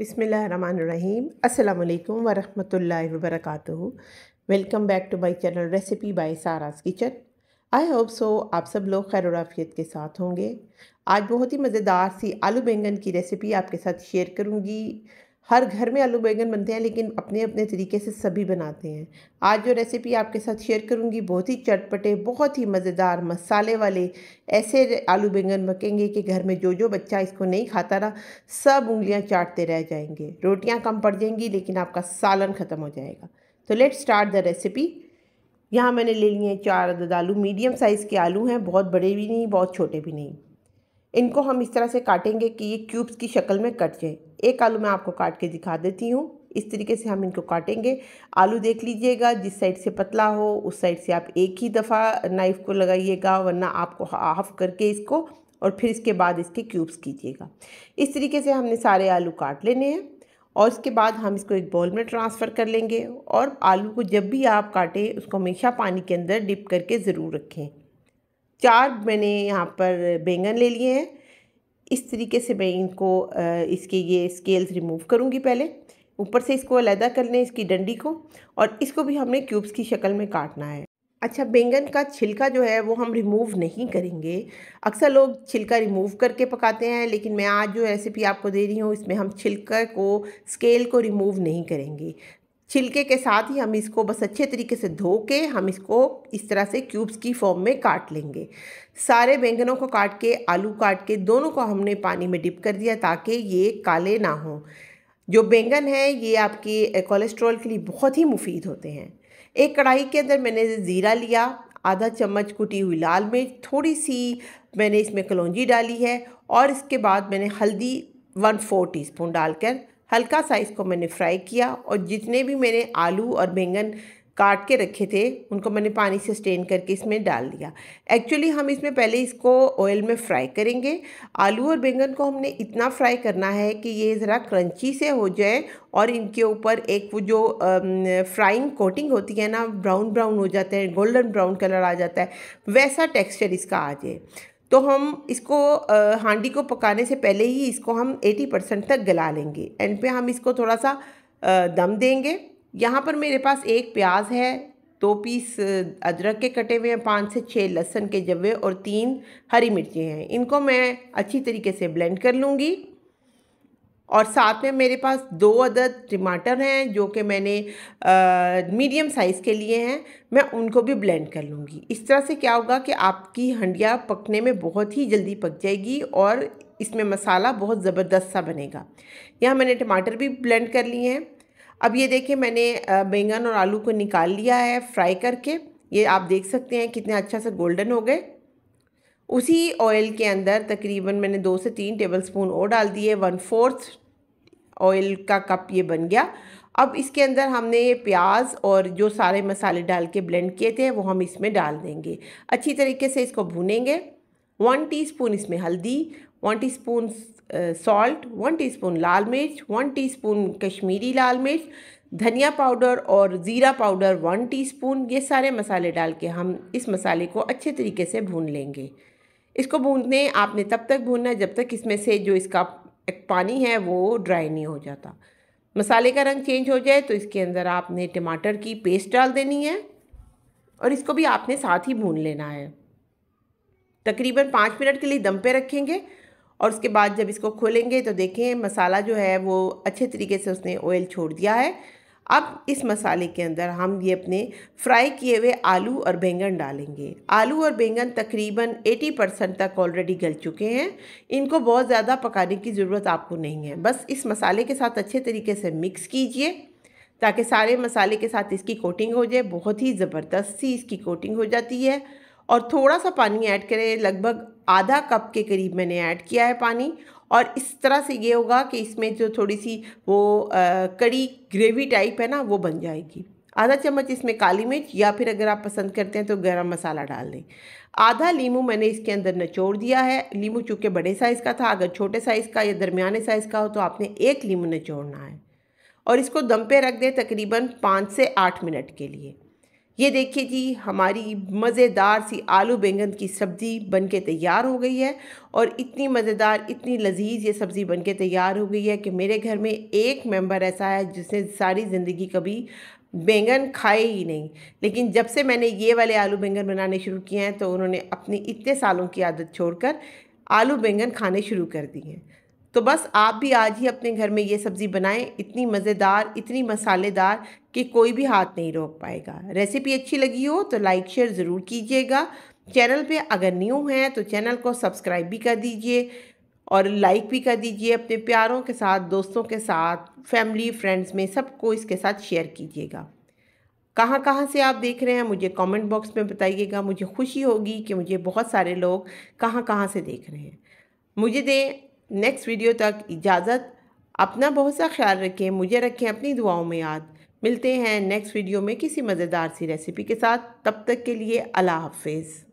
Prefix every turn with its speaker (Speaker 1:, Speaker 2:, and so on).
Speaker 1: बिसमीम् अल्लाम वरहमल वबरक welcome back to my channel recipe by Sara's kitchen I hope so आप सब लोग खैर आफियत के साथ होंगे आज बहुत ही मज़ेदार सी आलू बैंगन की रेसिपी आपके साथ शेयर करूँगी हर घर में आलू बैंगन बनते हैं लेकिन अपने अपने तरीके से सभी बनाते हैं आज जो रेसिपी आपके साथ शेयर करूंगी बहुत ही चटपटे बहुत ही मज़ेदार मसाले वाले ऐसे आलू बैंगन पकेंगे कि घर में जो जो बच्चा इसको नहीं खाता ना सब उंगलियां चाटते रह जाएंगे रोटियां कम पड़ जाएंगी लेकिन आपका सालन ख़त्म हो जाएगा तो लेट स्टार्ट द रेसिपी यहाँ मैंने ले लिए चार अदद आलू मीडियम साइज़ के आलू हैं बहुत बड़े भी नहीं बहुत छोटे भी नहीं इनको हम इस तरह से काटेंगे कि ये क्यूब्स की शक्ल में कट जाए एक आलू मैं आपको काट के दिखा देती हूँ इस तरीके से हम इनको काटेंगे आलू देख लीजिएगा जिस साइड से पतला हो उस साइड से आप एक ही दफ़ा नाइफ़ को लगाइएगा वरना आपको हाफ करके इसको और फिर इसके बाद इसके क्यूब्स कीजिएगा इस तरीके से हमने सारे आलू काट लेने हैं और इसके बाद हम इसको एक बॉल में ट्रांसफ़र कर लेंगे और आलू को जब भी आप काटें उसको हमेशा पानी के अंदर डिप करके ज़रूर रखें चार मैंने यहाँ पर बैंगन ले लिए हैं इस तरीके से मैं इनको इसके ये स्केल्स रिमूव करूँगी पहले ऊपर से इसको अलहदा कर लें इसकी डंडी को और इसको भी हमने क्यूब्स की शक्ल में काटना है अच्छा बैंगन का छिलका जो है वो हम रिमूव नहीं करेंगे अक्सर लोग छिलका रिमूव करके पकाते हैं लेकिन मैं आज जो रेसिपी आपको दे रही हूँ इसमें हम छिलका को स्केल को रिमूव नहीं करेंगे छिलके के साथ ही हम इसको बस अच्छे तरीके से धो के हम इसको इस तरह से क्यूब्स की फॉर्म में काट लेंगे सारे बैंगनों को काट के आलू काट के दोनों को हमने पानी में डिप कर दिया ताकि ये काले ना हों जो बैंगन है ये आपके कोलेस्ट्रॉल के लिए बहुत ही मुफीद होते हैं एक कढ़ाई के अंदर मैंने ज़ीरा लिया आधा चम्मच कुटी हुई लाल मिर्च थोड़ी सी मैंने इसमें कलौजी डाली है और इसके बाद मैंने हल्दी वन फोर टीस्पून डालकर हल्का सा इसको मैंने फ्राई किया और जितने भी मैंने आलू और बैंगन काट के रखे थे उनको मैंने पानी से स्टेन करके इसमें डाल दिया एक्चुअली हम इसमें पहले इसको ऑयल में फ्राई करेंगे आलू और बैंगन को हमने इतना फ्राई करना है कि ये ज़रा क्रंची से हो जाए और इनके ऊपर एक वो जो फ्राइंग कोटिंग होती है ना ब्राउन ब्राउन हो जाते हैं गोल्डन ब्राउन कलर आ जाता है वैसा टेक्सचर इसका आ जाए तो हम इसको हांडी को पकाने से पहले ही इसको हम 80 परसेंट तक गला लेंगे एंड पे हम इसको थोड़ा सा दम देंगे यहाँ पर मेरे पास एक प्याज है दो पीस अदरक के कटे हुए हैं पाँच से छः लहसुन के जवे और तीन हरी मिर्चें हैं इनको मैं अच्छी तरीके से ब्लेंड कर लूँगी और साथ में मेरे पास दो अदद टमाटर हैं जो कि मैंने मीडियम साइज़ के लिए हैं मैं उनको भी ब्लेंड कर लूँगी इस तरह से क्या होगा कि आपकी हंडिया पकने में बहुत ही जल्दी पक जाएगी और इसमें मसाला बहुत ज़बरदस्त सा बनेगा यहाँ मैंने टमाटर भी ब्लेंड कर लिए हैं अब ये देखिए मैंने बैंगन और आलू को निकाल लिया है फ्राई करके ये आप देख सकते हैं कितने अच्छा से गोल्डन हो गए उसी ऑयल के अंदर तकरीबन मैंने दो से तीन टेबल स्पून और डाल दिए वन फोर्थ ऑयल का कप ये बन गया अब इसके अंदर हमने ये प्याज और जो सारे मसाले डाल के ब्लेंड किए थे वो हम इसमें डाल देंगे अच्छी तरीके से इसको भूनेंगे वन टीस्पून इसमें हल्दी one teaspoon salt one teaspoon लाल मिर्च वन टीस्पून कश्मीरी लाल मिर्च धनिया पाउडर और ज़ीरा पाउडर वन टीस्पून ये सारे मसाले डाल के हम इस मसाले को अच्छे तरीके से भून लेंगे इसको भूनने आपने तब तक भूनना जब तक इसमें से जो इसका पानी है वो ड्राई नहीं हो जाता मसाले का रंग चेंज हो जाए तो इसके अंदर आपने टमाटर की पेस्ट डाल देनी है और इसको भी आपने साथ ही भून लेना है तकरीबन पाँच मिनट के लिए दम पे रखेंगे और उसके बाद जब इसको खोलेंगे तो देखें मसाला जो है वो अच्छे तरीके से उसने ऑयल छोड़ दिया है अब इस मसाले के अंदर हम ये अपने फ्राई किए हुए आलू और बैंगन डालेंगे आलू और बैंगन तकरीबन 80 परसेंट तक ऑलरेडी गल चुके हैं इनको बहुत ज़्यादा पकाने की ज़रूरत आपको नहीं है बस इस मसाले के साथ अच्छे तरीके से मिक्स कीजिए ताकि सारे मसाले के साथ इसकी कोटिंग हो जाए बहुत ही ज़बरदस्त सी इसकी कोटिंग हो जाती है और थोड़ा सा पानी ऐड करें लगभग आधा कप के करीब मैंने ऐड किया है पानी और इस तरह से ये होगा कि इसमें जो थोड़ी सी वो कड़ी ग्रेवी टाइप है ना वो बन जाएगी आधा चम्मच इसमें काली मिर्च या फिर अगर आप पसंद करते हैं तो गरम मसाला डाल दें आधा लीमू मैंने इसके अंदर निचोड़ दिया है लीमू चूँकि बड़े साइज़ का था अगर छोटे साइज़ का या दरमियाने साइज़ का हो तो आपने एक लीमू निचोड़ना है और इसको दम पे रख दें तकरीबन पाँच से आठ मिनट के लिए ये देखिए जी हमारी मज़ेदार सी आलू बैंगन की सब्ज़ी बन के तैयार हो गई है और इतनी मज़ेदार इतनी लजीज ये सब्ज़ी बन के तैयार हो गई है कि मेरे घर में एक मेंबर ऐसा है जिसने सारी ज़िंदगी कभी बैंगन खाए ही नहीं लेकिन जब से मैंने ये वाले आलू बैंगन बनाने शुरू किए हैं तो उन्होंने अपनी इतने सालों की आदत छोड़कर आलू बैंगन खाने शुरू कर दिए हैं तो बस आप भी आज ही अपने घर में ये सब्ज़ी बनाएं इतनी मज़ेदार इतनी मसालेदार कि कोई भी हाथ नहीं रोक पाएगा रेसिपी अच्छी लगी हो तो लाइक शेयर ज़रूर कीजिएगा चैनल पे अगर न्यू हैं तो चैनल को सब्सक्राइब भी कर दीजिए और लाइक भी कर दीजिए अपने प्यारों के साथ दोस्तों के साथ फैमिली फ्रेंड्स में सबको इसके साथ शेयर कीजिएगा कहाँ कहाँ से आप देख रहे हैं मुझे कमेंट बॉक्स में बताइएगा मुझे खुशी होगी कि मुझे बहुत सारे लोग कहाँ कहाँ से देख रहे हैं मुझे दें नेक्स्ट वीडियो तक इजाज़त अपना बहुत सा ख्याल रखें मुझे रखें अपनी दुआओं में याद मिलते हैं नेक्स्ट वीडियो में किसी मज़ेदार सी रेसिपी के साथ तब तक के लिए अल्लाह हाफिज़